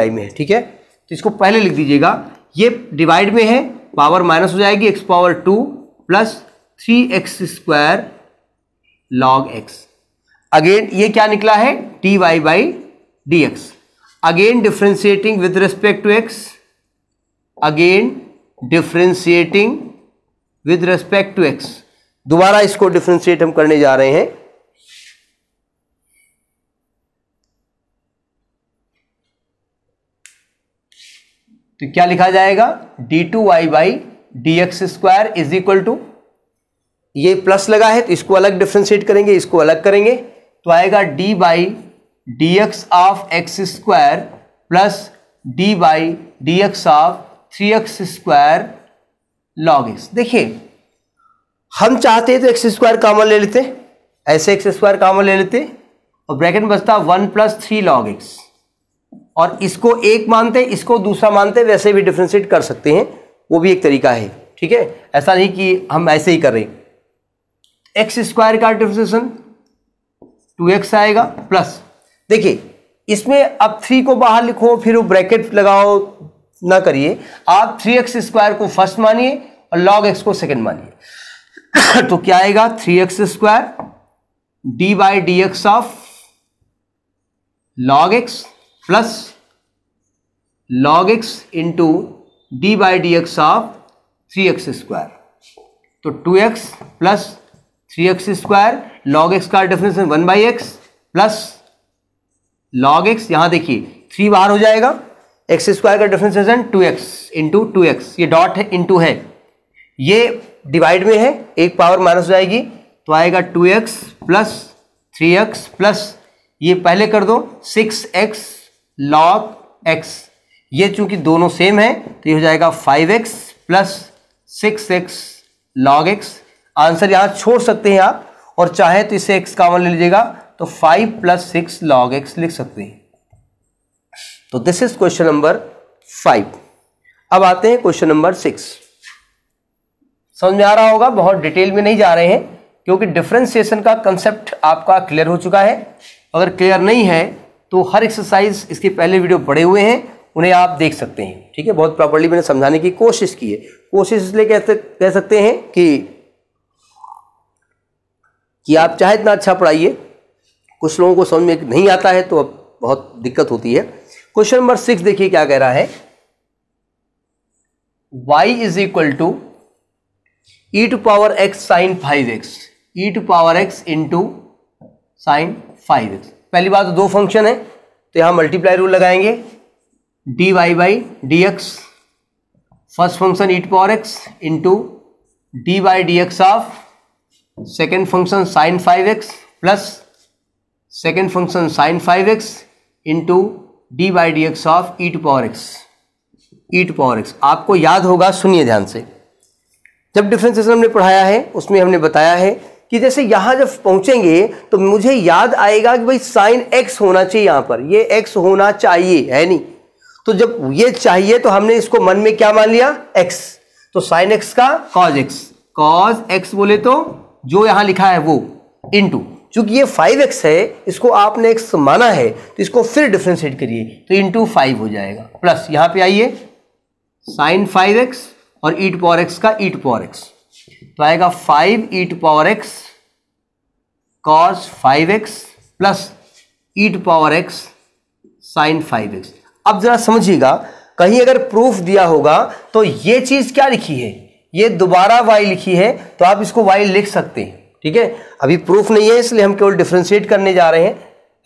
time में है ठीक है तो इसको पहले लिख दीजिएगा ये डिवाइड में है पावर माइनस हो जाएगी x power two plus three x square log x again ये क्या निकला है d y by d x again differentiating with respect to x again differentiating with respect to x दोबारा इसको डिफ्रेंशिएट हम करने जा रहे हैं तो क्या लिखा जाएगा d two y by d x square is equal to ये प्लस लगा है तो इसको अलग डिफ्रेंशिएट करेंगे इसको अलग करेंगे तो आएगा d by d x of x square plus d by d x of three x square log x देखिए हम चाहते हैं तो एक्स स्क्वायर कॉमन ले लेते ऐसे एक्स स्क्वायर कॉमन ले लेते और ब्रैकेट में बचता one plus three log x और इसको एक मानते इसको दूसरा मानते वैसे भी डिफ्रेंशिएट कर सकते हैं वो भी एक तरीका है ठीक है ऐसा नहीं कि हम ऐसे ही कर रहे एक्स स्क्वायर का डिफ्रेंसिएशन टू एक्स आएगा प्लस देखिए इसमें अब थ्री को बाहर लिखो फिर वो ब्रैकेट लगाओ ना करिए आप थ्री एक्स स्क्वायर को फर्स्ट मानिए और लॉग एक्स को सेकेंड मानिए तो क्या आएगा three x square d by d x of log x plus log x into d by d x of three x square तो two x plus three x square log x का definition one by x plus log x यहां देखिए three बाहर हो जाएगा x square का definition two x into two x ये dot है इंटू है ये डिवाइड में है एक पावर माइनस हो जाएगी तो आएगा two x plus three x plus ये पहले कर दो सिक्स एक्स लॉग एक्स ये चूंकि दोनों सेम है तो ये हो जाएगा five x plus six x log x answer यहां छोड़ सकते हैं आप और चाहे तो इसे एक्स कामन ले लीजिएगा तो five plus six log x लिख सकते हैं तो this is question number five अब आते हैं क्वेश्चन नंबर सिक्स समझ में आ रहा होगा बहुत डिटेल में नहीं जा रहे हैं क्योंकि डिफ्रेंसिएशन का कंसेप्ट आपका क्लियर हो चुका है अगर क्लियर नहीं है तो हर एक्सरसाइज इसके पहले वीडियो पड़े हुए हैं उन्हें आप देख सकते हैं ठीक है बहुत प्रॉपरली मैंने समझाने की कोशिश की है कोशिश इसलिए कह कह सकते हैं कि कि आप चाहे इतना अच्छा पढ़ाइए कुछ लोगों को समझ में नहीं आता है तो अब बहुत दिक्कत होती है क्वेश्चन नंबर सिक्स देखिए क्या कह रहा है y is equal to e to power x sine five x e to power x into sine five x पहली बात तो दो फंक्शन है तो यहाँ मल्टीप्लाई रूल लगाएंगे d y by d x first function e to power x into d by d x of second function sine five x plus second function sine five x into d by d x of e to power x e to power x आपको याद होगा सुनिए ध्यान से जब differentiation हमने पढ़ाया है उसमें हमने बताया है कि जैसे यहां जब पहुंचेंगे तो मुझे याद आएगा कि भाई साइन एक्स होना चाहिए यहां पर ये एक्स होना चाहिए है नहीं तो जब ये चाहिए तो हमने इसको मन में क्या मान लिया एक्स तो साइन एक्स का कॉज एक्स कॉज एक्स बोले तो जो यहां लिखा है वो इंटू चूंकि ये फाइव एक्स है इसको आपने एक्स माना है तो इसको फिर डिफ्रेंशिएट करिए तो इंटू फाइव हो जाएगा प्लस यहां पे आइए साइन फाइव एक्स और ईट पॉर एक्स का ईट पॉर एक्स तो आएगा five e to power x cos five x plus e to power x sine five x अब जरा समझिएगा कहीं अगर प्रूफ दिया होगा तो ये चीज़ क्या लिखी है ये दोबारा वाई लिखी है तो आप इसको वाई लिख सकते हैं ठीक है अभी प्रूफ नहीं है इसलिए हम केवल डिफ्रेंशिएट करने जा रहे हैं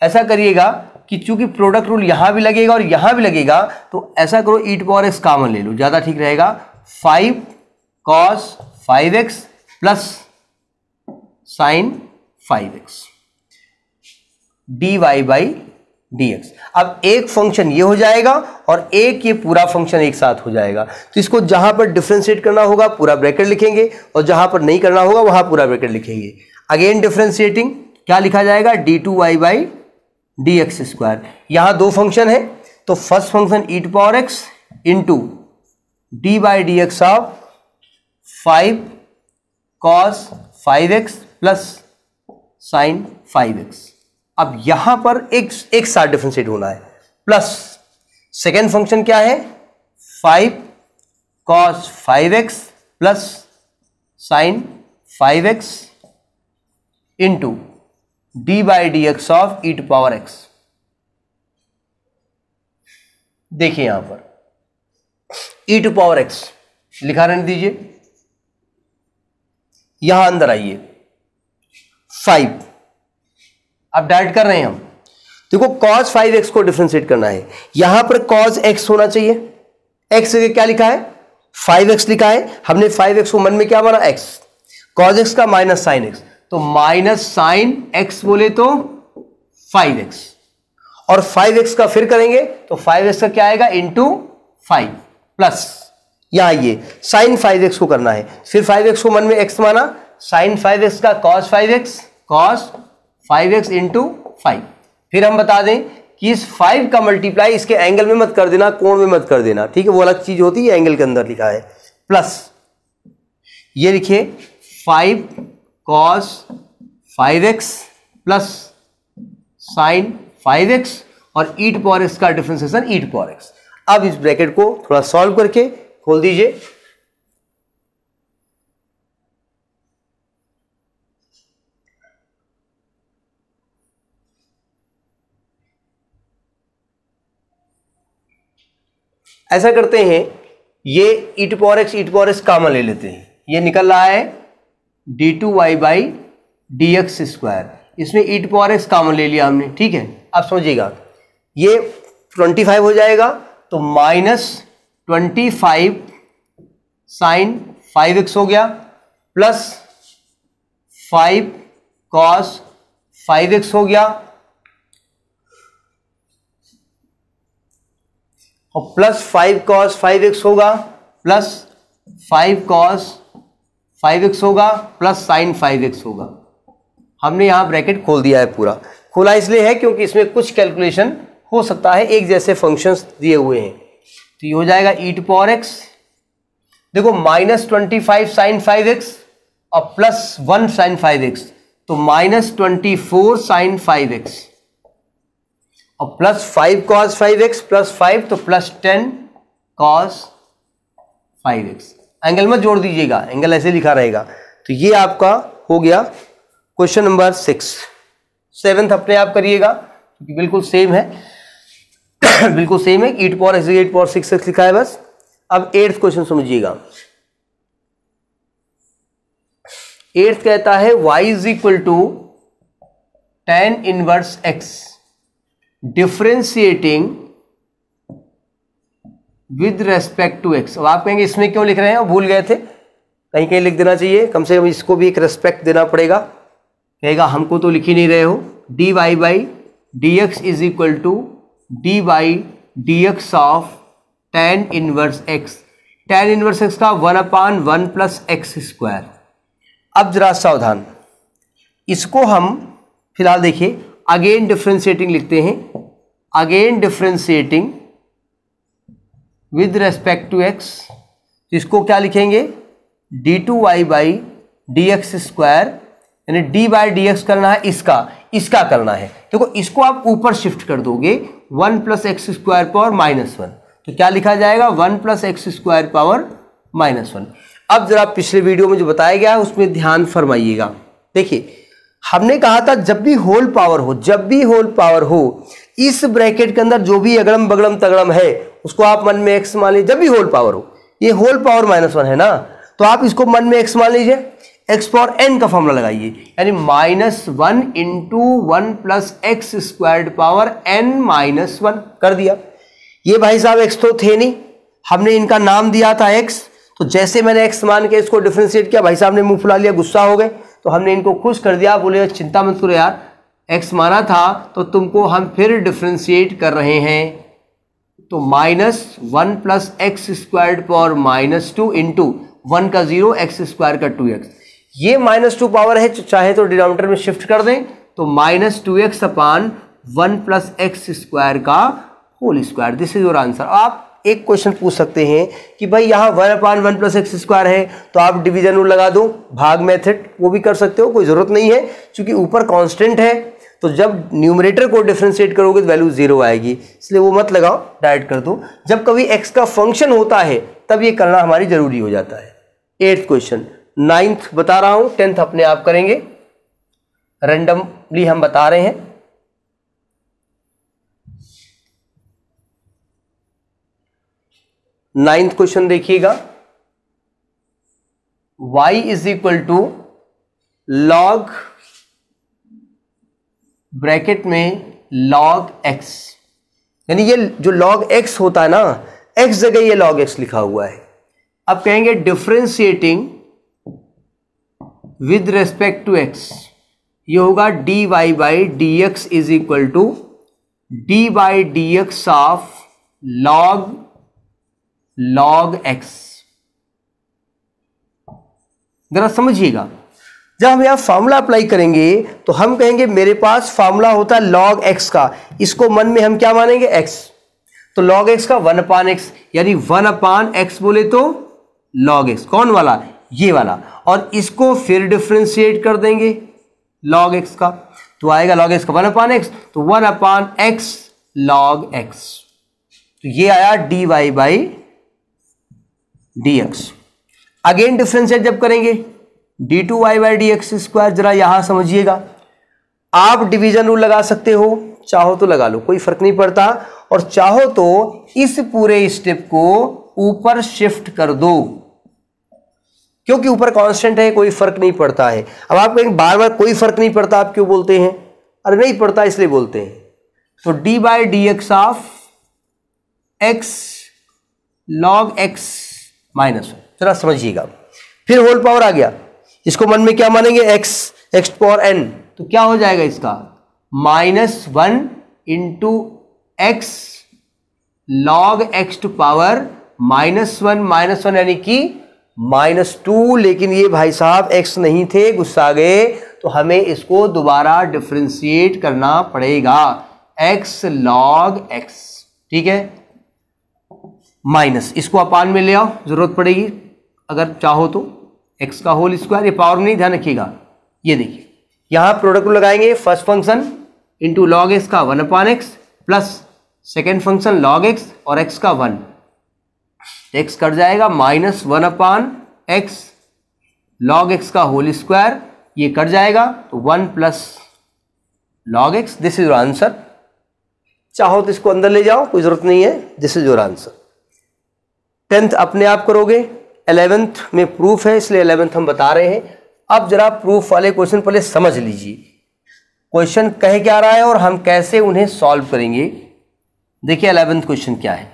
ऐसा करिएगा कि चूंकि प्रोडक्ट रूल यहां भी लगेगा और यहां भी लगेगा तो ऐसा करो e to power x common ले लो ज़्यादा ठीक रहेगा five cos five x plus sine five x d y by d x अब एक फंक्शन ये हो जाएगा और एक ये पूरा फंक्शन एक साथ हो जाएगा तो इसको जहां पर डिफ्रेंशिएट करना होगा पूरा ब्रैकेट लिखेंगे और जहां पर नहीं करना होगा वहां पूरा ब्रैकेट लिखेंगे अगेन डिफ्रेंशिएटिंग क्या लिखा जाएगा d two y by d x square यहां दो फंक्शन है तो first function e to power x into d by d x of five cos five x plus sine five x अब यहां पर एक एक साथ डिफ्रेंशिएट होना है प्लस सेकेंड फंक्शन क्या है five cos five x plus sine five x into d by d x of e to power x देखिए यहां पर ई टू पावर एक्स लिखा रहने दीजिए यहां अंदर आइए फाइव अब डायरेक्ट कर रहे हैं हम देखो कॉज फाइव एक्स को डिफ्रेंशिएट करना है यहां पर कॉज एक्स होना चाहिए एक्स क्या लिखा है फाइव एक्स लिखा है हमने फाइव एक्स को मन में क्या माना एक्स कॉज एक्स का माइनस साइन एक्स तो माइनस साइन एक्स बोले तो फाइव एक्स और फाइव एक्स का फिर करेंगे तो फाइव एक्स का क्या आएगा इंटू फाइव प्लस यहाँ आइए साइन फाइव एक्स को करना है फिर फाइव एक्स को मन में एक्स माना साइन फाइव एक्स का cos five x cos five x into five फिर हम बता दें कि इस फाइव का मल्टीप्लाई इसके एंगल में मत कर देना कोण में मत कर देना ठीक है वो अलग चीज होती है एंगल के अंदर लिखा है प्लस ये लिखिए five cos five x plus sine five x और ईट पॉर एक्स का डिफ्रेंसिएशन ईट पॉर एक्स अब इस ब्रैकेट को थोड़ा सॉल्व करके खोल दीजिए ऐसा करते हैं ये e to power x e to power x common ले लेते हैं ये निकल रहा है d two y by d x square इसमें इट पॉर एक्स कामन ले लिया हमने ठीक है आप समझिएगा ये ट्वेंटी फाइव हो जाएगा तो minus twenty five sine five x हो गया plus five cos five x हो गया और plus five cos five x होगा plus five cos five x होगा प्लस साइन फाइव एक्स होगा हमने यहाँ ब्रैकेट खोल दिया है पूरा खोला इसलिए है क्योंकि इसमें कुछ कैलकुलेशन हो सकता है एक जैसे फंक्शंस दिए हुए हैं तो ये हो जाएगा ई टू पावर एक्स देखो minus twenty five sine five x और plus one sine five x तो minus twenty four sine five x और plus five cos five x plus five तो plus ten cos five x angle में जोड़ दीजिएगा angle ऐसे लिखा रहेगा तो ये आपका हो गया क्वेश्चन नंबर सिक्स सेवेंथ अपने आप करिएगा क्योंकि बिल्कुल सेम है बिल्कुल सेम है e to power s e to power six x लिखा है बस अब एट्थ क्वेश्चन समझिएगा एट्थ कहता है y is equal to tan inverse x differentiating with respect to x अब आप कहेंगे इसमें क्यों लिख रहे हैं भूल गए थे कहीं कहीं लिख देना चाहिए कम से कम इसको भी एक रेस्पेक्ट देना पड़ेगा कहेगा हमको तो लिख ही नहीं रहे हो d y by d x is equal to d by d x of tan inverse x tan inverse x का one upon one plus x square अब जरा सावधान इसको हम फिलहाल देखिए अगेन डिफ्रेंशिएटिंग लिखते हैं again differentiating with respect to x इसको क्या लिखेंगे d two y by d x square यानी डी बाई डी एक्स करना है इसका इसका करना है देखो इसको आप ऊपर शिफ्ट कर दोगे one plus x square power minus one तो क्या लिखा जाएगा one plus x square power minus one अब जरा पिछले वीडियो में जो बताया गया है उसमें ध्यान फरमाइएगा देखिए हमने कहा था जब भी होल पावर हो जब भी होल पावर हो इस ब्रैकेट के अंदर जो भी अगड़म बगड़म तगड़म है उसको आप मन में एक्स मान लीजिए जब भी होल पावर हो ये होल पावर माइनस वन है ना तो आप इसको मन में एक्स मान लीजिए एक्स पावर एन का फॉर्मूला लगाइए यानी minus one into one plus x squared power n minus one कर दिया ये भाई साहब एक्स तो थे नहीं हमने इनका नाम दिया था एक्स तो जैसे मैंने एक्स मान के इसको डिफ्रेंशिएट किया भाई साहब ने मुंह फुला लिया गुस्सा हो गए तो हमने इनको खुश कर दिया बोले चिंता मत करो यार एक्स माना था तो तुमको हम फिर डिफ्रेंशिएट कर रहे हैं तो minus one plus x squared power minus two into one का जीरो एक्स स्क्वायर का टू एक्स ये माइनस टू पावर है चाहे तो डिनोमीटर में शिफ्ट कर दें तो minus two x upon one plus x square का whole square this is your answer आप एक क्वेश्चन पूछ सकते हैं कि भाई यहाँ one upon one plus x square है तो आप डिवीजन रूल लगा दो भाग मेथड वो भी कर सकते हो कोई ज़रूरत नहीं है क्योंकि ऊपर कॉन्स्टेंट है तो जब न्यूमरेटर को डिफ्रेंशिएट करोगे तो वैल्यू जीरो आएगी इसलिए वो मत लगाओ डायरेक्ट कर दो जब कभी एक्स का फंक्शन होता है तब ये करना हमारी ज़रूरी हो जाता है एट्थ क्वेश्चन नाइन्थ बता रहा हूं टेंथ अपने आप करेंगे रेंडमली हम बता रहे हैं नाइन्थ क्वेश्चन देखिएगा y is equal to log bracket में लॉग एक्स यानी ये जो लॉग एक्स होता है ना एक्स जगह ये लॉग एक्स लिखा हुआ है अब कहेंगे differentiating with respect to x ये होगा d y by d x is equal to d by d x of log log x जरा समझिएगा जब हम यहां फार्मूला अप्लाई करेंगे तो हम कहेंगे मेरे पास फार्मूला होता है लॉग एक्स का इसको मन में हम क्या मानेंगे एक्स तो लॉग एक्स का वन अपान एक्स यानी वन अपान एक्स बोले तो लॉग एक्स कौन वाला ये वाला और इसको फिर डिफ्रेंशिएट कर देंगे लॉग एक्स का तो आएगा लॉग एक्स का वन अपान एक्स तो one upon x log x तो ये आया d y by d x again differentiate जब करेंगे d two y by d x square जरा यहां समझिएगा आप डिवीजन रूल लगा सकते हो चाहो तो लगा लो कोई फर्क नहीं पड़ता और चाहो तो इस पूरे स्टेप को ऊपर शिफ्ट कर दो क्योंकि ऊपर कांस्टेंट है कोई फर्क नहीं पड़ता है अब आप कहेंगे बार बार कोई फर्क नहीं पड़ता आप क्यों बोलते हैं अरे नहीं पड़ता इसलिए बोलते हैं तो d by d x of x log x minus जरा समझिएगा फिर होल पावर आ गया इसको मन में क्या मानेंगे एक्स एक्स पावर एन तो क्या हो जाएगा इसका minus one into x log x to power minus one minus one यानी कि माइनस टू लेकिन ये भाई साहब एक्स नहीं थे गुस्सा गए तो हमें इसको दोबारा डिफ्रेंशिएट करना पड़ेगा एक्स लॉग एक्स ठीक है माइनस इसको अपान में ले आओ जरूरत पड़ेगी अगर चाहो तो एक्स का होल स्क्वायर ये पावर में नहीं ध्यान रखिएगा ये देखिए यहाँ प्रोडक्ट लगाएंगे first function into log x का one upon x plus second function log x और एक्स का वन एक्स कट जाएगा minus one upon x log x का होल स्क्वायर ये कट जाएगा तो one plus log x this is your answer चाहो तो इसको अंदर ले जाओ कोई ज़रूरत नहीं है this is your answer tenth अपने आप करोगे एलेवेंथ में प्रूफ है इसलिए एलेवेंथ हम बता रहे हैं अब जरा प्रूफ वाले क्वेश्चन पहले समझ लीजिए क्वेश्चन कहे क्या रहा है और हम कैसे उन्हें सॉल्व करेंगे देखिए अलेवेंथ क्वेश्चन क्या है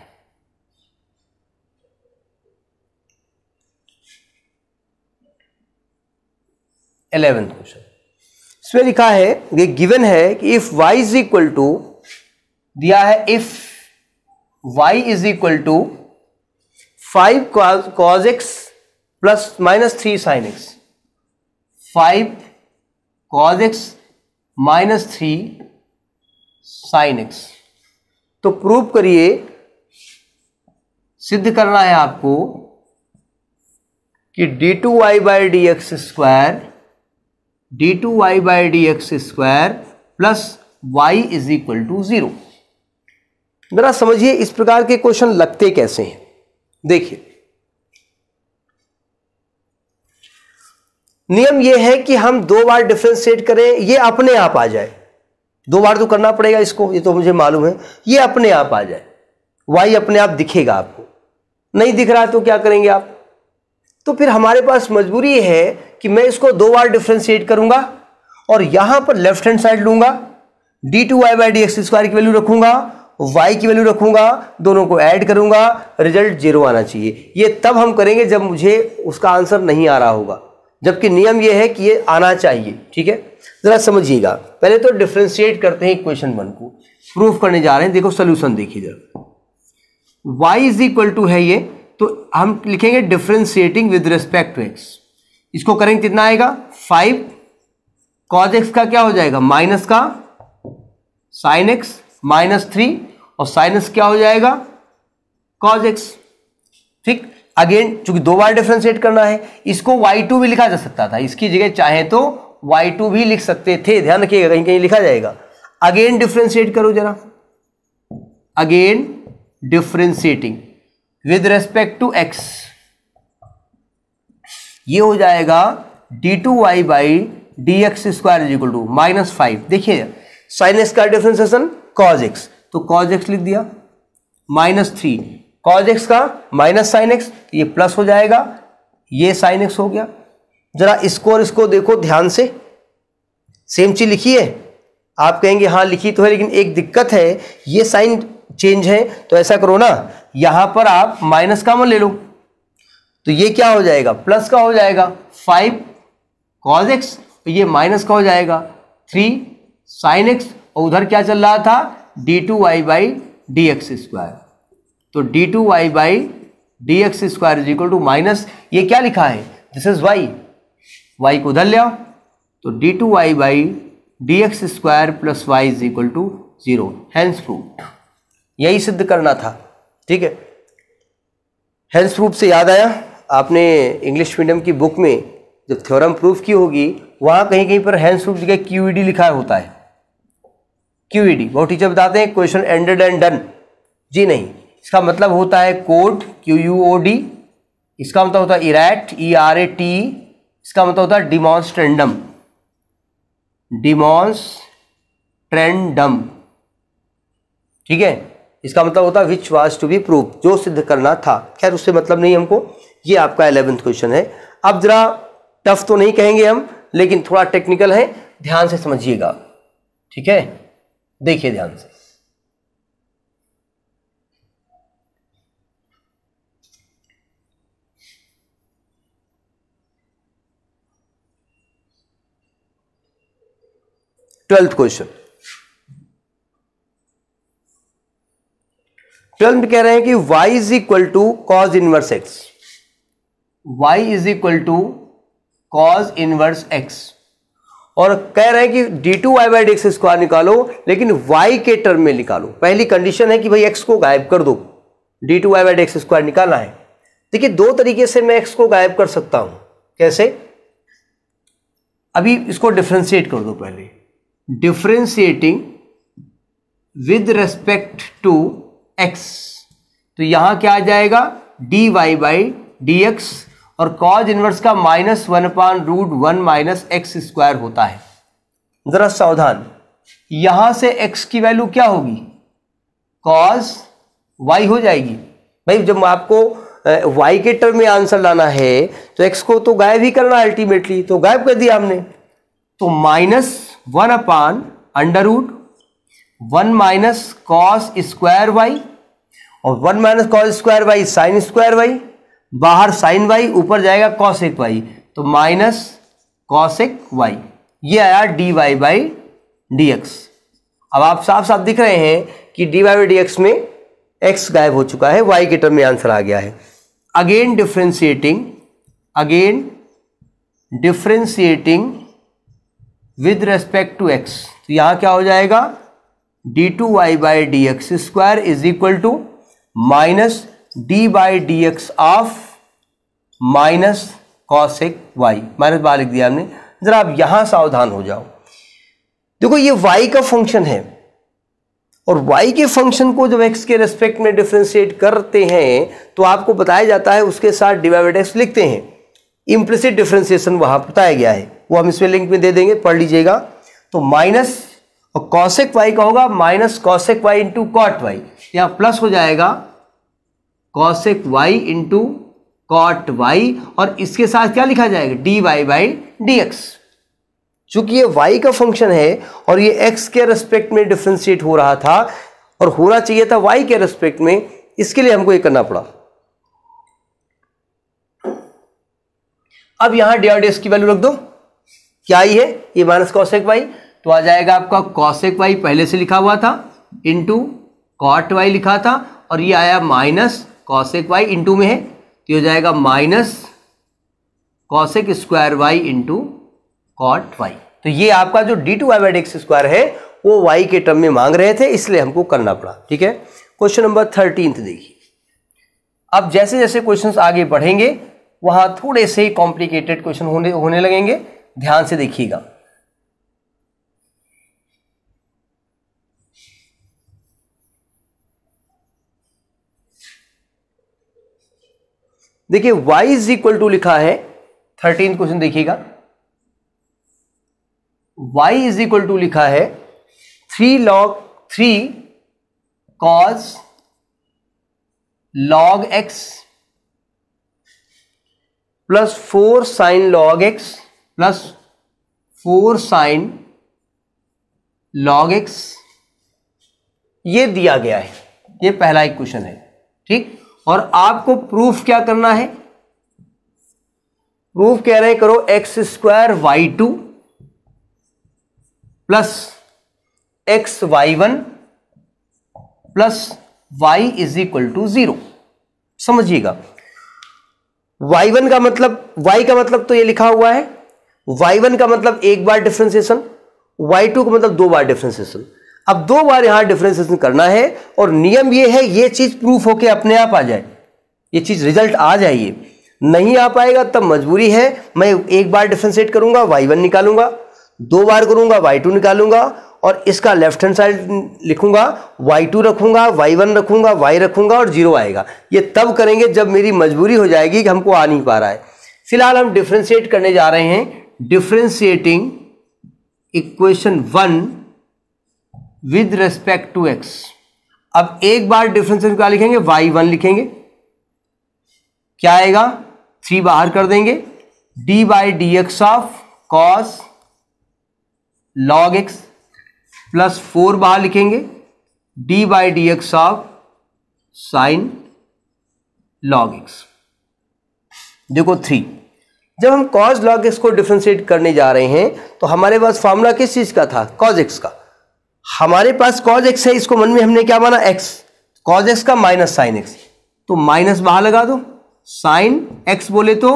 एलेवेंथ क्वेश्चन इसमें लिखा है ये गिवन है कि if y is equal to दिया है if y is equal to five cos x plus minus three sine x five cos x minus three sine x तो प्रूव करिए सिद्ध करना है आपको कि d two y by d x square d two y by d x square plus y is equal to zero जरा समझिए इस प्रकार के क्वेश्चन लगते कैसे हैं देखिए नियम यह है कि हम दो बार डिफ्रेंशिएट करें यह अपने आप आ जाए दो बार तो करना पड़ेगा इसको ये तो मुझे मालूम है ये अपने आप आ जाए वाई अपने आप दिखेगा आपको नहीं दिख रहा तो क्या करेंगे आप तो फिर हमारे पास मजबूरी है कि मैं इसको दो बार डिफ्रेंशिएट करूंगा और यहां पर लेफ्ट हैंड साइड लूंगा d two y by d x square की वैल्यू रखूंगा वाई की वैल्यू रखूंगा दोनों को ऐड करूंगा रिजल्ट जीरो आना चाहिए ये तब हम करेंगे जब मुझे उसका आंसर नहीं आ रहा होगा जबकि नियम यह है कि ये आना चाहिए ठीक है ज़रा समझिएगा पहले तो डिफ्रेंशिएट करते हैं इक्वेशन वन को प्रूफ करने जा रहे हैं देखो सोल्यूशन देखिए जरा वाई इज इक्वल टू है ये तो हम लिखेंगे differentiating with respect to x इसको करेंगे कितना आएगा फाइव कॉज एक्स का क्या हो जाएगा माइनस का साइन एक्स माइनस थ्री और साइनस क्या हो जाएगा कॉज एक्स ठीक अगेन चूंकि दो बार डिफ्रेंशिएट करना है इसको वाई टू भी लिखा जा सकता था इसकी जगह चाहे तो वाई टू भी लिख सकते थे ध्यान रखिएगा कहीं कहीं लिखा जाएगा अगेन डिफ्रेंशिएट करो जरा again differentiating with respect to x ये हो जाएगा d two y by d x square is equal to minus five देखिए साइन एक्स का डिफ्रेंसिएशन कॉज एक्स तो कॉज एक्स लिख दिया माइनस थ्री कॉज एक्स का माइनस साइन एक्स ये प्लस हो जाएगा ये साइन एक्स हो गया जरा इसको और इसको देखो ध्यान से सेम चीज लिखी है आप कहेंगे हाँ लिखी तो है लेकिन एक दिक्कत है ये साइन चेंज है तो ऐसा करो ना यहां पर आप माइनस कॉमन ले लो तो ये क्या हो जाएगा प्लस का हो जाएगा फाइव कॉज एक्स तो ये माइनस का हो जाएगा थ्री साइन एक्स और उधर क्या चल रहा था d two y by d x square तो d two y by d x square is equal to minus ये क्या लिखा है दिस इज वाई वाई को उधर ले आओ तो d two y by d x square plus y is equal to zero hence proof यही सिद्ध करना था ठीक है हैंस प्रूफ से याद आया आपने इंग्लिश मीडियम की बुक में जब थ्योरम प्रूफ की होगी वहां कहीं कहीं पर हैंस प्रूफ जगह क्यू लिखा होता है क्यू बहुत टीचर बताते हैं क्वेश्चन एंडेड एंड डन जी नहीं इसका मतलब होता है quod Q U O D इसका मतलब होता है इराट ई आर ए टी इसका मतलब होता है डिमॉन्स्ट्रेंडम डिमॉन्स ट्रेंडम ठीक है इसका मतलब होता है which was to be proof जो सिद्ध करना था खैर उससे मतलब नहीं हमको ये आपका एलेवेंथ क्वेश्चन है अब जरा टफ तो नहीं कहेंगे हम लेकिन थोड़ा टेक्निकल है ध्यान से समझिएगा ठीक है देखिए ध्यान से ट्वेल्थ क्वेश्चन ट्वेल्थ कह रहे हैं कि y is equal to cos inverse x y is equal to cos inverse x और कह रहे हैं कि d two y by d x square निकालो लेकिन y के टर्म में निकालो पहली कंडीशन है कि भाई x को गायब कर दो d two y by d x square निकालना है देखिए दो तरीके से मैं x को गायब कर सकता हूं कैसे अभी इसको डिफ्रेंशिएट कर दो पहले differentiating with respect to x तो यहां क्या आ जाएगा d y by d x और कॉज इनवर्स का minus one upon root one minus x square होता है जरा सावधान यहां से एक्स की वैल्यू क्या होगी कॉज वाई हो जाएगी भाई जब आपको वाई के टर्म में आंसर लाना है तो एक्स को तो गायब ही करना अल्टीमेटली तो गायब कर दिया हमने तो minus one upon under root one minus cos square y और one minus cos square y sine square y बाहर साइन वाई ऊपर जाएगा कॉस एक वाई तो माइनस कॉस एक वाई ये आया d y by d x अब आप साफ साफ दिख रहे हैं कि d y by d x में एक्स गायब हो चुका है वाई के टर्म में आंसर आ गया है again differentiating again differentiating with respect to x तो यहाँ क्या हो जाएगा d two y by d x square is equal to minus d by d x of minus cosec y minus बाहर लिख दिया हमने ज़रा आप यहां सावधान हो जाओ देखो ये वाई का फंक्शन है और वाई के फंक्शन को जब एक्स के रेस्पेक्ट में डिफ्रेंशिएट करते हैं तो आपको बताया जाता है उसके साथ डिवाइड एक्स लिखते हैं इम्प्लिसिट डिफ्रेंसिएशन वहां बताया गया है वो हम इसमें लिंक में दे देंगे पढ़ लीजिएगा तो माइनस और कॉसेक वाई का होगा minus cosec y into cot y यहां प्लस हो जाएगा cosec y into cot y और इसके साथ क्या लिखा जाएगा d y by d x चूंकि ये वाई का फंक्शन है और ये एक्स के रेस्पेक्ट में डिफ्रेंशिएट हो रहा था और होना चाहिए था वाई के रेस्पेक्ट में इसके लिए हमको ये करना पड़ा अब यहां डी आर डी एक्स की वैल्यू रख दो क्या आई है ये माइनस कॉसेक वाई तो आ जाएगा आपका कॉशेक वाई पहले से लिखा हुआ था इंटू कॉट वाई लिखा था और ये आया माइनस कॉशेक वाई इंटू में है तो ये हो जाएगा minus cosec square y into cot y तो ये आपका जो d two y x square है वो वाई के टर्म में मांग रहे थे इसलिए हमको करना पड़ा ठीक है क्वेश्चन नंबर थर्टीन देखिए अब जैसे जैसे क्वेश्चंस आगे बढ़ेंगे वहां थोड़े से कॉम्प्लिकेटेड क्वेश्चन होने होने लगेंगे ध्यान से देखिएगा देखिए y इज इक्वल टू लिखा है थर्टीन क्वेश्चन देखिएगा y इज इक्वल टू लिखा है three log three cos log x plus four sine log x plus four sine log x ये दिया गया है ये पहला एक क्वेश्चन है ठीक और आपको प्रूफ क्या करना है प्रूफ कह रहे करो x square y two plus x y one plus y is equal to zero समझिएगा वाई वन का मतलब वाई का मतलब तो ये लिखा हुआ है वाई वन का मतलब एक बार डिफ्रेंसिएशन वाई टू का मतलब दो बार डिफ्रेंसिएशन अब दो बार यहां डिफ्रेंसिएशन करना है और नियम यह है ये चीज प्रूफ होके अपने आप आ जाए ये चीज रिजल्ट आ जाइए नहीं आ पाएगा तब मजबूरी है मैं एक बार डिफ्रेंशिएट करूंगा वाई वन निकालूंगा दो बार करूंगा वाई टू निकालूंगा और इसका लेफ्ट हैंड साइड लिखूंगा वाई टू रखूंगा वाई वन रखूंगा वाई रखूंगा और जीरो आएगा ये तब करेंगे जब मेरी मजबूरी हो जाएगी कि हमको आ नहीं पा रहा है फिलहाल हम डिफ्रेंशिएट करने जा रहे हैं differentiating equation one with respect to x अब एक बार डिफ्रेंसेस क्या लिखेंगे वाई वन लिखेंगे क्या आएगा थ्री बाहर कर देंगे d by d x of cos log x plus four बाहर लिखेंगे d by d x of sine log x देखो थ्री जब हम कॉज लॉग एक्स को डिफ्रेंशिएट करने जा रहे हैं तो हमारे पास फॉर्मूला किस चीज़ का था कॉज एक्स का हमारे पास कॉज एक्स है इसको मन में हमने क्या माना एक्स कॉज एक्स का माइनस साइन एक्स तो माइनस बाहर लगा दो साइन एक्स बोले तो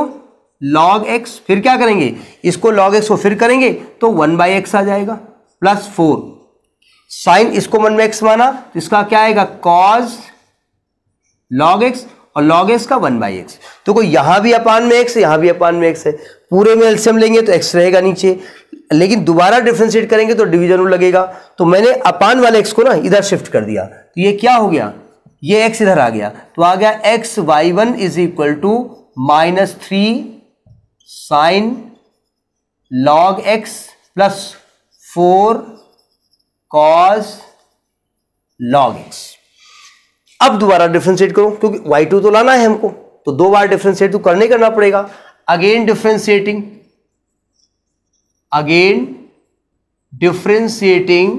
लॉग एक्स फिर क्या करेंगे इसको लॉग एक्स को फिर करेंगे तो वन बाई एक्स आ जाएगा प्लस फोर साइन इसको मन में एक्स माना तो इसका क्या आएगा कॉज लॉग एक्स और लॉग एक्स का वन बाई एक्स तो यहां भी अपान में एक्स यहां भी अपान में एक्स है पूरे में एल्सियम लेंगे तो एक्स रहेगा नीचे लेकिन दोबारा डिफ्रेंशिएट करेंगे तो डिवीजन रूल लगेगा तो मैंने अपान वाले एक्स को ना इधर शिफ्ट कर दिया तो ये क्या हो गया ये एक्स इधर आ गया तो आ गया x y one is equal to minus three sine log x plus four cos log x अब दोबारा डिफ्रेंशिएट करो क्योंकि वाई टू तो लाना है हमको तो दो बार डिफ्रेंशिएट तो करने करना पड़ेगा again differentiating again differentiating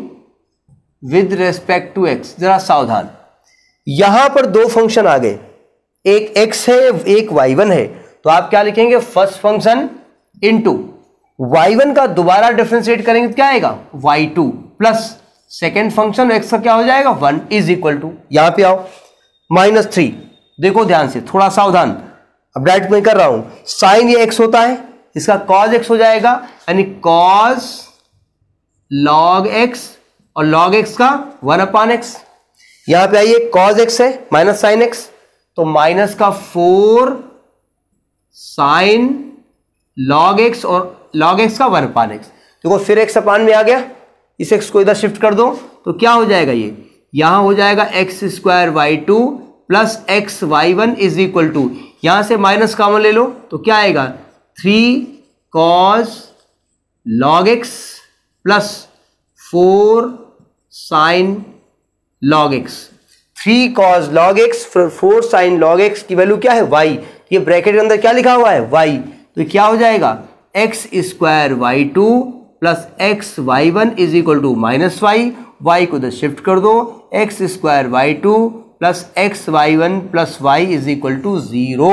with respect to x जरा सावधान यहां पर दो फंक्शन आ गए एक एक्स है एक वाई वन है तो आप क्या लिखेंगे first function into y one का दोबारा डिफ्रेंशिएट करेंगे तो क्या आएगा y two plus second function x का क्या हो जाएगा वन इज इक्वल टू यहां पर आओ माइनस थ्री देखो ध्यान से थोड़ा सावधान अब डायरेक्ट मैं कर रहा हूं साइन ये एक्स होता है इसका कॉज एक्स हो जाएगा यानी कॉस लॉग एक्स और लॉग एक्स का वन अपान एक्स यहां पे आइए कॉज एक्स है माइनस साइन एक्स तो माइनस का फोर साइन लॉग एक्स और लॉग एक्स का वन अपान एक्स देखो फिर एक्स अपान में आ गया इस एक्स को इधर शिफ्ट कर दो तो क्या हो जाएगा ये यहां हो जाएगा x square y two plus x y one is equal to यहां से माइनस कॉमन ले लो तो क्या आएगा three cos log x plus four sine log x three cos log x four sine log x की वैल्यू क्या है वाई ये ब्रैकेट के अंदर क्या लिखा हुआ है वाई तो क्या हो जाएगा x square y two plus x y one is equal to minus y y को उधर शिफ्ट कर दो x square y two plus x y one plus y is equal to zero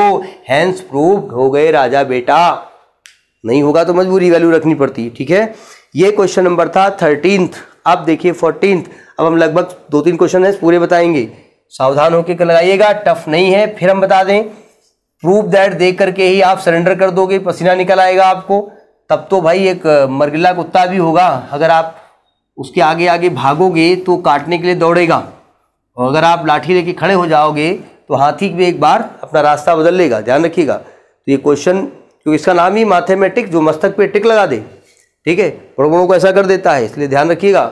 hence proved हो गए राजा बेटा नहीं होगा तो मजबूरी वैल्यू रखनी पड़ती है ठीक है ये क्वेश्चन नंबर था थर्टींथ अब देखिए फोर्टींथ अब हम लगभग दो तीन क्वेश्चन है पूरे बताएंगे सावधान होकर लगाइएगा टफ नहीं है फिर हम बता दें प्रूफ दैट देख करके ही आप सरेंडर कर दोगे पसीना निकल आएगा आपको तब तो भाई एक मरगिला कुत्ता भी होगा अगर आप उसके आगे आगे भागोगे तो काटने के लिए दौड़ेगा और अगर आप लाठी लेके खड़े हो जाओगे तो हाथी भी एक बार अपना रास्ता बदल लेगा ध्यान रखिएगा तो ये क्वेश्चन क्योंकि इसका नाम ही टिक जो मस्तक पे टिक लगा दे ठीक है प्रगुणों को ऐसा कर देता है इसलिए ध्यान रखिएगा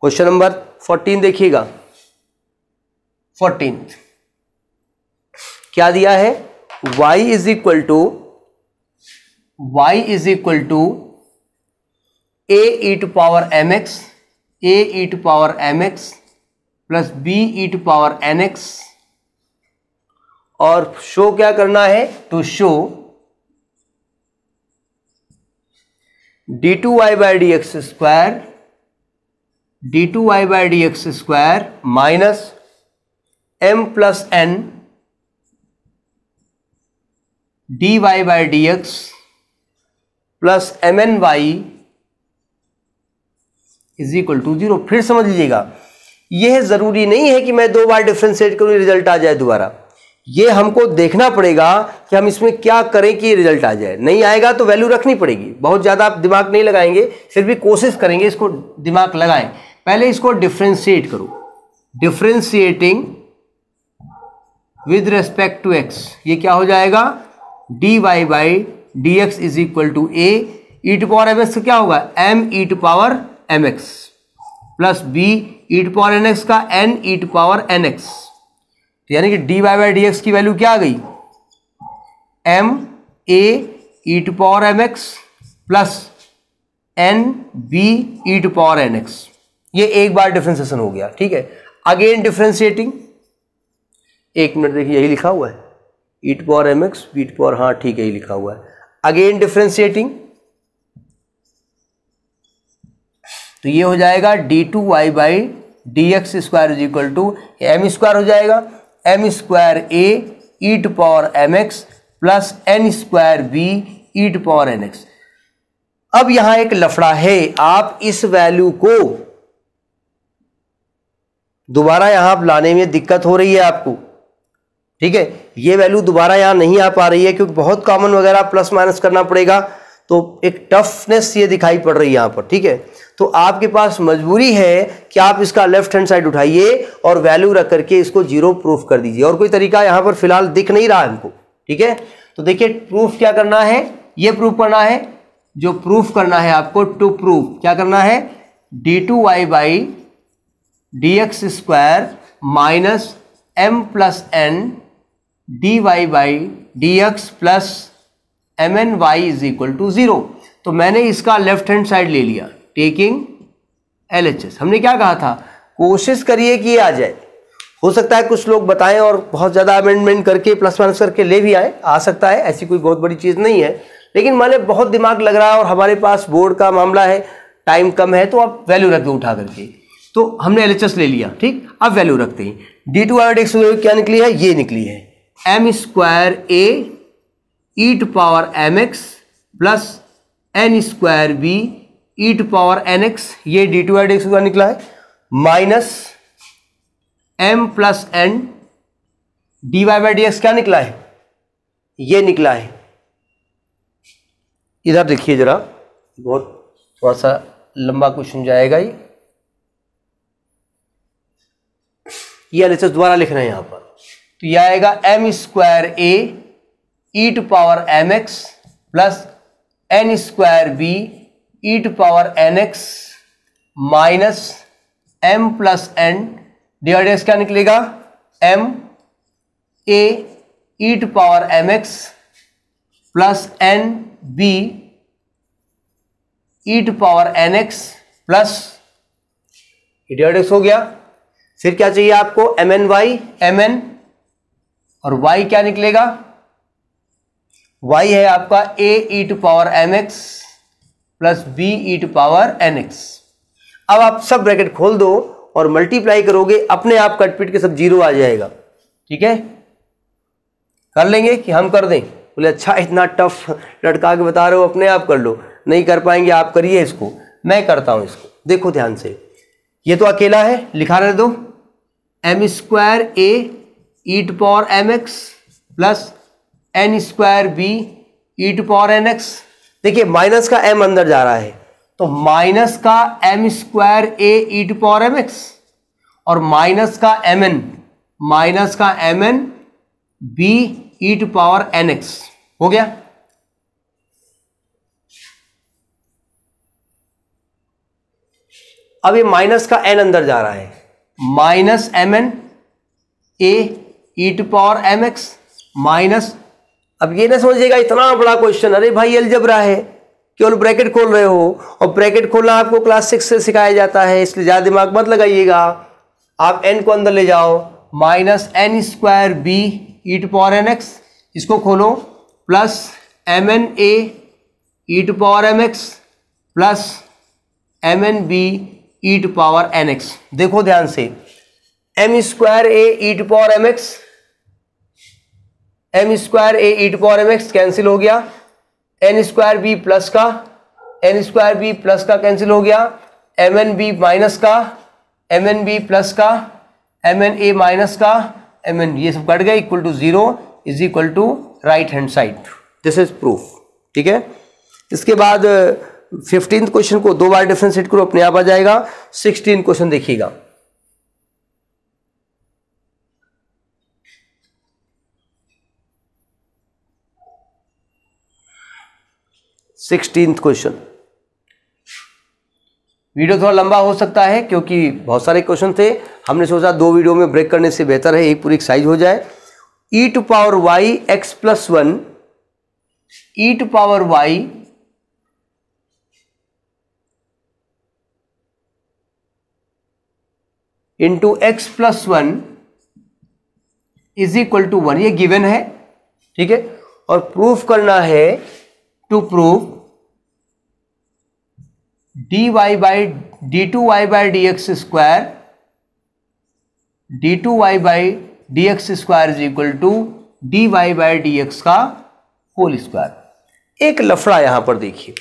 क्वेश्चन नंबर फोर्टीन देखिएगा फोर्टीन क्या दिया है y is equal to y is equal to a e to power m x a e to power m x plus b e to power n x और शो क्या करना है to show d two y by d x square d two y by d x square minus m plus n d y by d x plus m n y is equal to zero फिर समझ लीजिएगा यह जरूरी नहीं है कि मैं दो बार डिफ्रेंशिएट करूं रिजल्ट आ जाए दोबारा ये हमको देखना पड़ेगा कि हम इसमें क्या करें कि रिजल्ट आ जाए नहीं आएगा तो वैल्यू रखनी पड़ेगी बहुत ज़्यादा आप दिमाग नहीं लगाएंगे सिर्फ भी कोशिश करेंगे इसको दिमाग लगाएं पहले इसको डिफ्रेंशिएट करो differentiating with respect to x ये क्या हो जाएगा d y by d x is equal to a e to power m x क्या होगा m e to power m x plus b e to power n x का n e to power n x तो यानी कि d y by d x की value क्या आ गई m a e to power m x plus n b e to power n x ये एक बार डिफ्रेंसिएशन हो गया ठीक है अगेन डिफ्रेंशिएटिंग एक मिनट देखिए यही लिखा हुआ है e to power m x b to power हाँ ठीक है यही लिखा हुआ है अगेन डिफ्रेंशिएटिंग तो ये हो जाएगा d two y by d x square is equal to m square हो जाएगा m square a e to power m x plus n square b e to power n x अब यहां एक लफड़ा है आप इस वैल्यू को दोबारा यहां लाने में दिक्कत हो रही है आपको ठीक है ये वैल्यू दोबारा यहां नहीं आ पा रही है क्योंकि बहुत कॉमन वगैरह प्लस माइनस करना पड़ेगा तो एक टफनेस ये दिखाई पड़ रही है यहां पर ठीक है तो आपके पास मजबूरी है कि आप इसका लेफ्ट हैंड साइड उठाइए और वैल्यू रख करके इसको जीरो प्रूफ कर दीजिए और कोई तरीका यहां पर फिलहाल दिख नहीं रहा हमको ठीक है तो देखिए प्रूफ क्या करना है ये प्रूफ करना है जो प्रूफ करना है आपको टू प्रूफ क्या करना है d two y by d x square minus m plus n d y by d x plus m n y is equal to zero तो मैंने इसका लेफ्ट हैंड साइड ले लिया टेकिंग एल हमने क्या कहा था कोशिश करिए कि ये आ जाए हो सकता है कुछ लोग बताएं और बहुत ज़्यादा अमेंडमेंट करके प्लस माइनस करके ले भी आए आ सकता है ऐसी कोई बहुत बड़ी चीज़ नहीं है लेकिन माने बहुत दिमाग लग रहा है और हमारे पास बोर्ड का मामला है टाइम कम है तो आप वैल्यू रख दो उठा करके तो हमने एल ले लिया ठीक अब वैल्यू रखते हैं डी टू आर एक्स क्या निकली है ये निकली है m square a e to power m x plus n square b e to power n x ये d two by d x का निकला है minus m plus n d y by d x क्या निकला है ये निकला है इधर देखिए जरा बहुत थोड़ा सा लंबा क्वेश्चन जाएगा ये ये एस द्वारा लिख रहे हैं पर तो यह आएगा m square a e to power m x plus n square b e to power n x minus m plus n d x क्या निकलेगा m a e to power m x plus n b e to power n x plus d x हो गया फिर क्या चाहिए आपको m n y m n और y क्या निकलेगा वाई है आपका a e to power m x plus b e to power n x अब आप सब ब्रैकेट खोल दो और मल्टीप्लाई करोगे अपने आप कटपीट के सब जीरो आ जाएगा ठीक है कर लेंगे कि हम कर दें बोले अच्छा इतना टफ लटका के बता रहे हो अपने आप कर लो नहीं कर पाएंगे आप करिए इसको मैं करता हूं इसको देखो ध्यान से ये तो अकेला है लिखा रहे दो m square a e to power m x plus n square b e to power n x देखिए माइनस का एम अंदर जा रहा है तो माइनस का m square a e to power m x और माइनस का एम एन माइनस का m n b e to power n x हो गया अब ये माइनस का एन अंदर जा रहा है minus m n a e to power m x minus अब ये ना समझिएगा इतना बड़ा क्वेश्चन अरे भाई अलजबरा है केवल ब्रैकेट खोल रहे हो और ब्रैकेट खोलना आपको क्लास सिक्स से सिखाया जाता है इसलिए ज़्यादा दिमाग मत लगाइएगा आप एन को अंदर ले जाओ minus n square b e to power n x इसको खोलो plus m n a e to power m x plus m n b e to power n x देखो ध्यान से m square a e to power m x m square a e to power m x cancel हो गया n square b plus का n square b plus का cancel हो गया m n b minus का एम एन बी प्लस का m n a minus का m n ये सब कट गया equal to zero is equal to right hand side this is proof ठीक है इसके बाद फिफ्टींथ uh, क्वेश्चन को दो बार डिफ्रेंशिएट करो अपने आप आ जाएगा सिक्सटीन क्वेश्चन देखिएगा सिक्सटीन क्वेश्चन वीडियो थोड़ा लंबा हो सकता है क्योंकि बहुत सारे क्वेश्चन थे हमने सोचा दो वीडियो में ब्रेक करने से बेहतर है एक पूरी एक्साइज हो जाए e to power y x plus one e to power y into x plus one is equal to one ये गिवन है ठीक है और प्रूफ करना है to proof d y by d two y by d x square d two y by d x square is equal to d y by d x का whole square एक लफड़ा यहां पर देखिए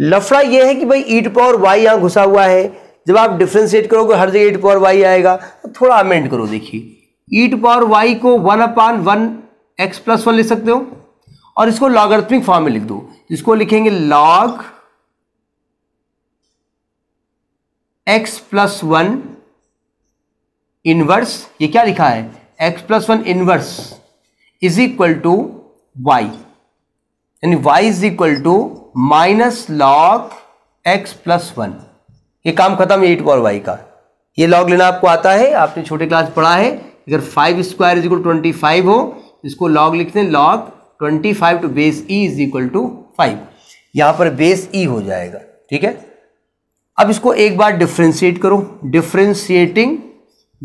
लफड़ा यह है कि भाई ई टू पावर वाई यहां घुसा हुआ है जब आप डिफ्रेंशिएट करोगे हर जगह ई टू पावर वाई आएगा तो थोड़ा अमेंड करो देखिए ई टू पावर वाई को one upon one x plus one लिख सकते हो और इसको लॉगर्थमिक फॉर्म में लिख दो इसको लिखेंगे log x plus one inverse ये क्या लिखा है x plus one inverse is equal to y यानी y is equal to minus log x plus one ये काम खत्म एट पावर वाई का ये लॉग लेना आपको आता है आपने छोटे क्लास पढ़ा है अगर five square is equal twenty five हो इसको लॉग लिखते हैं log twenty five to base E is equal to five यहाँ पर बेस ई e हो जाएगा ठीक है अब इसको एक बार डिफ्रेंशिएट करो differentiating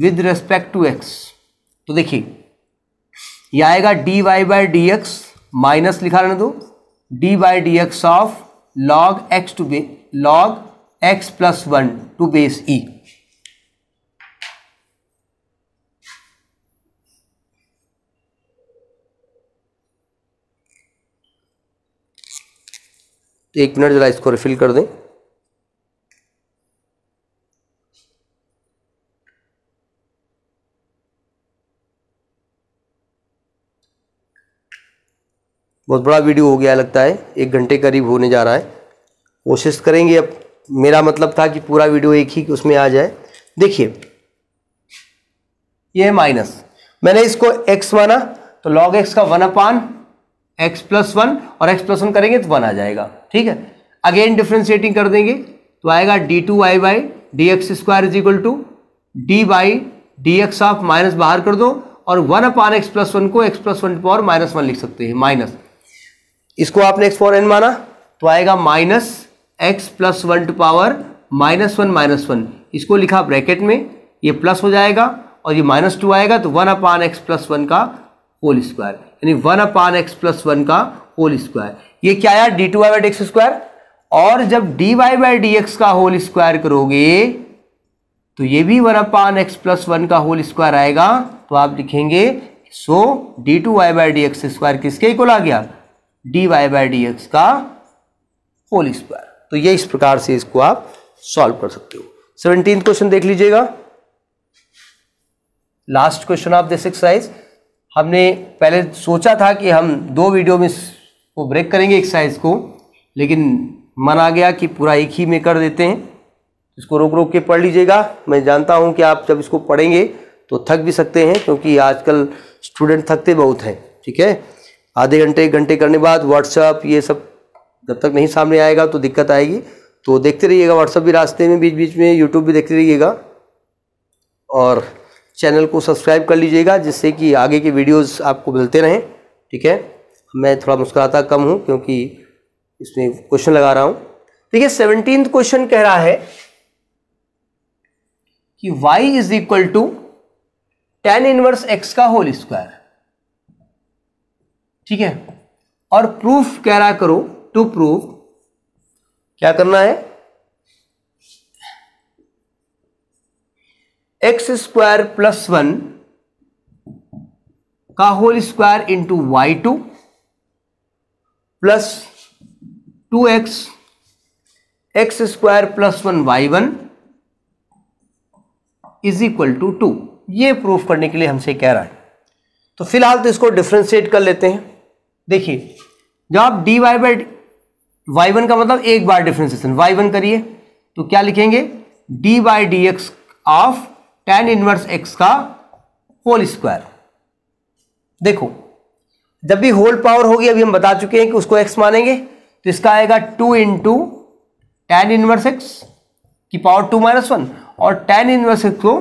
with respect to x तो देखिए यह आएगा d y by d x minus लिखा रहने दो d by d x of log x to be log x plus one to base e तो एक मिनट जरा इसको रिफिल कर दें बहुत बड़ा वीडियो हो गया लगता है एक घंटे करीब होने जा रहा है कोशिश करेंगे अब मेरा मतलब था कि पूरा वीडियो एक ही उसमें आ जाए देखिए ये है माइनस मैंने इसको एक्स माना तो लॉग एक्स का one upon x plus one और एक्स प्लस वन करेंगे तो वन आ जाएगा ठीक है अगेन डिफ्रेंशिएटिंग कर देंगे तो आएगा d two y by d x square is equal to d by d x of minus बाहर कर दो और one upon x plus one को x plus one power minus one लिख सकते हैं माइनस इसको आपने एक्स फॉर एन माना तो आएगा minus x plus one to power minus one minus one इसको लिखा ब्रैकेट में ये प्लस हो जाएगा और ये माइनस टू आएगा तो one upon x plus one का होल स्क्वायर यानी one upon x plus one का होल स्क्वायर ये क्या आया d two y by x square और जब d y by d x का होल स्क्वायर करोगे तो ये भी one upon x plus one का होल स्क्वायर आएगा तो आप लिखेंगे so d two y by d x square किसके इक्वल आ गया d y by d x का होल स्क्वायर तो ये इस प्रकार से इसको आप सॉल्व कर सकते हो सेवनटीन क्वेश्चन देख लीजिएगा last question of this exercise हमने पहले सोचा था कि हम दो वीडियो में इसको ब्रेक करेंगे एक्सरसाइज को लेकिन मन आ गया कि पूरा एक ही में कर देते हैं इसको रोक रोक के पढ़ लीजिएगा मैं जानता हूं कि आप जब इसको पढ़ेंगे तो थक भी सकते हैं क्योंकि आजकल स्टूडेंट थकते बहुत हैं ठीक है आधे घंटे एक घंटे करने बाद व्हाट्सअप ये सब जब तक नहीं सामने आएगा तो दिक्कत आएगी तो देखते रहिएगा व्हाट्सअप भी रास्ते में बीच बीच में यूट्यूब भी देखते रहिएगा और चैनल को सब्सक्राइब कर लीजिएगा जिससे कि आगे के वीडियोस आपको मिलते रहें ठीक है मैं थोड़ा मुस्कुराता कम हूँ क्योंकि इसमें क्वेश्चन लगा रहा हूँ देखिए सेवनटीन क्वेश्चन कह रहा है कि y is equal to tan inverse x का होल स्क्वायर ठीक है और प्रूफ कह रहा करो टू प्रूफ क्या करना है एक्स स्क्वायर प्लस वन का whole square into y two plus two x x square plus one y one is equal to two ये प्रूफ करने के लिए हमसे कह रहा है तो फिलहाल तो इसको डिफ्रेंशिएट कर लेते हैं देखिए जब आप d y by y one का मतलब एक बार डिफ्रेंसिएशन वाई वन करिए तो क्या लिखेंगे d by d x of tan inverse x का होल स्क्वायर देखो जब भी होल पावर होगी अभी हम बता चुके हैं कि उसको एक्स मानेंगे तो इसका आएगा two into tan inverse x की पावर टू माइनस वन और टेन इनवर्स एक्स को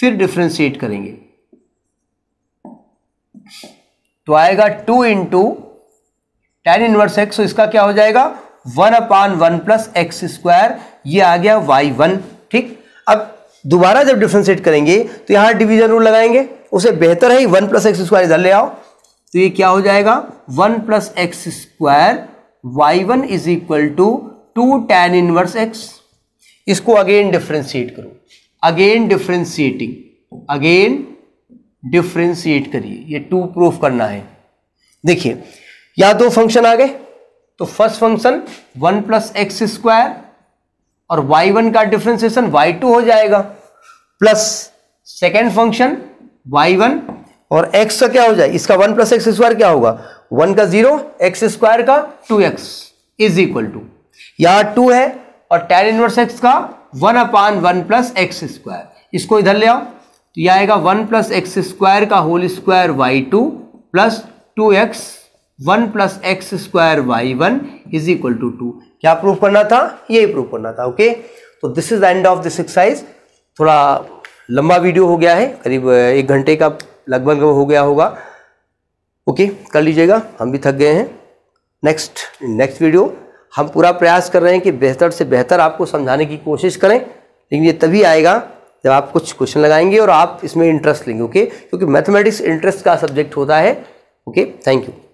फिर डिफ्रेंशिएट करेंगे तो आएगा two into tan inverse x इसका क्या हो जाएगा one upon one plus x square ये आ गया वाई वन ठीक अब दोबारा जब डिफ्रेंशिएट करेंगे तो यहां डिवीजन रूल लगाएंगे उसे बेहतर है वन प्लस एक्स स्क्वायर इधर ले आओ तो ये क्या हो जाएगा one plus x square y one is equal to two tan inverse x इसको अगेन डिफ्रेंशिएट करो अगेन डिफ्रेंशिएटिंग अगेन डिफ्रेंशिएट करिए ये टू प्रूफ करना है देखिए या दो फंक्शन आ गए तो first function one plus x square और वाई वन का डिफ्रेंसिएशन वाई टू हो जाएगा plus second function y one और एक्स का क्या हो जाए इसका वन प्लस एक्स स्क्वायर क्या होगा वन का जीरो एक्स स्क्वायर का two x is equal to यहां टू है और टेन इनवर्स एक्स का one upon one plus x square इसको इधर ले आओ तो यह आएगा वन प्लस एक्स स्क्वायर का whole square y two plus two x one plus x square y one is equal to two क्या प्रूफ करना था यही प्रूफ करना था ओके तो this is the end of this exercise थोड़ा लंबा वीडियो हो गया है करीब एक घंटे का लगभग हो गया होगा ओके कर लीजिएगा हम भी थक गए हैं नेक्स्ट नेक्स्ट वीडियो हम पूरा प्रयास कर रहे हैं कि बेहतर से बेहतर आपको समझाने की कोशिश करें लेकिन ये तभी आएगा जब आप कुछ क्वेश्चन लगाएंगे और आप इसमें इंटरेस्ट लेंगे ओके क्योंकि मैथमेटिक्स इंटरेस्ट का सब्जेक्ट होता है ओके थैंक यू